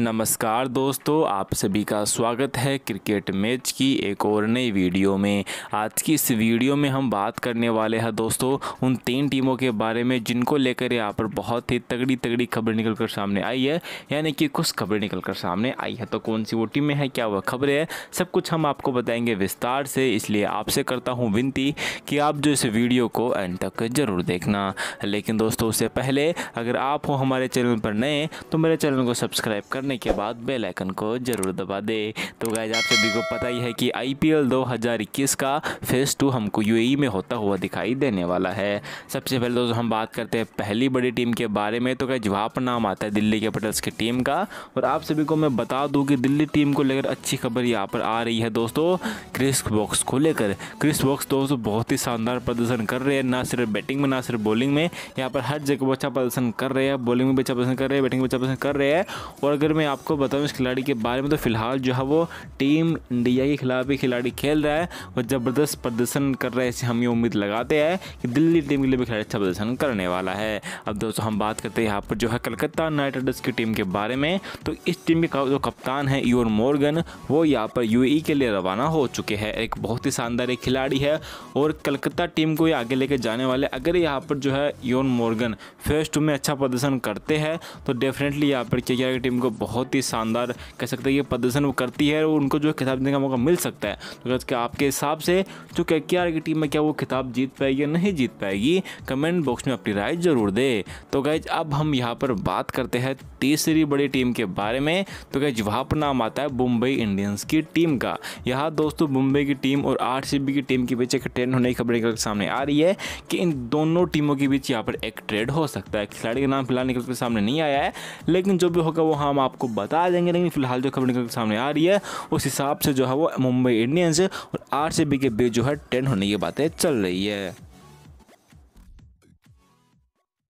नमस्कार दोस्तों आप सभी का स्वागत है क्रिकेट मैच की एक और नई वीडियो में आज की इस वीडियो में हम बात करने वाले हैं दोस्तों उन तीन टीमों के बारे में जिनको लेकर यहाँ पर बहुत ही तगड़ी तगड़ी खबर निकल कर सामने आई है यानी कि कुछ खबर निकल कर सामने आई है तो कौन सी वो टीमें हैं क्या वह खबरें हैं सब कुछ हम आपको बताएंगे विस्तार से इसलिए आपसे करता हूँ विनती कि आप जो इस वीडियो को एंड तक ज़रूर देखना लेकिन दोस्तों उससे पहले अगर आप हो हमारे चैनल पर नए तो मेरे चैनल को सब्सक्राइब करना करने के बाद बेल आइकन को ज़रूर दबा दे तो गाइज आप सभी को पता ही है कि आईपीएल 2021 का फेज़ टू हमको यूएई e में होता हुआ दिखाई देने वाला है सबसे पहले दोस्तों हम बात करते हैं पहली बड़ी टीम के बारे में तो गाइज वहाँ पर नाम आता है दिल्ली कैपिटल्स की टीम का और आप सभी को मैं बता दूँ कि दिल्ली टीम को लेकर अच्छी खबर यहाँ पर आ रही है दोस्तों क्रिस बॉक्स को लेकर क्रिस बॉक्स दोस्तों बहुत ही शानदार प्रदर्शन कर रहे हैं ना सिर्फ बैटिंग में ना सिर्फ बॉलिंग में यहाँ पर हर जगह अच्छा प्रदर्शन कर रहे हैं बॉलिंग में भी अच्छा प्रदर्शन कर रहे हैं बैटिंग में अच्छा प्रदर्शन कर रहे हैं और अगर मैं आपको बताऊँ इस खिलाड़ी के बारे में तो फिलहाल जो है वो टीम इंडिया के खिलाफ ये खिलाड़ी खेल रहा है और ज़बरदस्त प्रदर्शन कर रहा है इसे हम ये उम्मीद लगाते हैं कि दिल्ली टीम के लिए भी खिलाड़ी अच्छा प्रदर्शन करने वाला है अब दोस्तों हम बात करते हैं यहाँ पर जो है कलकत्ता नाइट राइडर्स की टीम के बारे में तो इस टीम के जो कप्तान है यूर मोर्गन वो यहाँ पर यू के लिए रवाना हो चुके हैं एक बहुत ही शानदार एक खिलाड़ी है और कलकत्ता टीम को ये आगे लेके जाने वाले अगर यहाँ पर जो है योन मोर्गन फर्स्ट टू में अच्छा प्रदर्शन करते हैं तो डेफिनेटली यहाँ पर के टीम को बहुत ही शानदार कह सकते हैं ये प्रदर्शन वो करती है और उनको जो है खिताब जीतने का मौका मिल सकता है तो क्या आपके हिसाब से जो के की टीम में क्या वो खिताब जीत पाएगी या नहीं जीत पाएगी कमेंट बॉक्स में अपनी राय ज़रूर दे तो गैज अब हम यहाँ पर बात करते हैं तीसरी बड़ी टीम के बारे में तो गैज वहाँ पर नाम आता है मुंबई इंडियंस की टीम का यहाँ दोस्तों मुंबई की टीम और आर की टीम के बीच एक ट्रेंड होने की खबरें सामने आ रही है कि इन दोनों टीमों के बीच यहाँ पर एक ट्रेड हो सकता है खिलाड़ी का नाम फिलहाल निकल के सामने नहीं आया है लेकिन जो भी होगा वो हाँ हम आपको बता देंगे लेकिन फिलहाल जो खबर निकल सामने आ रही है उस हिसाब से जो है वो मुंबई इंडियंस और आर के बीच जो है टेन होने की बातें चल रही है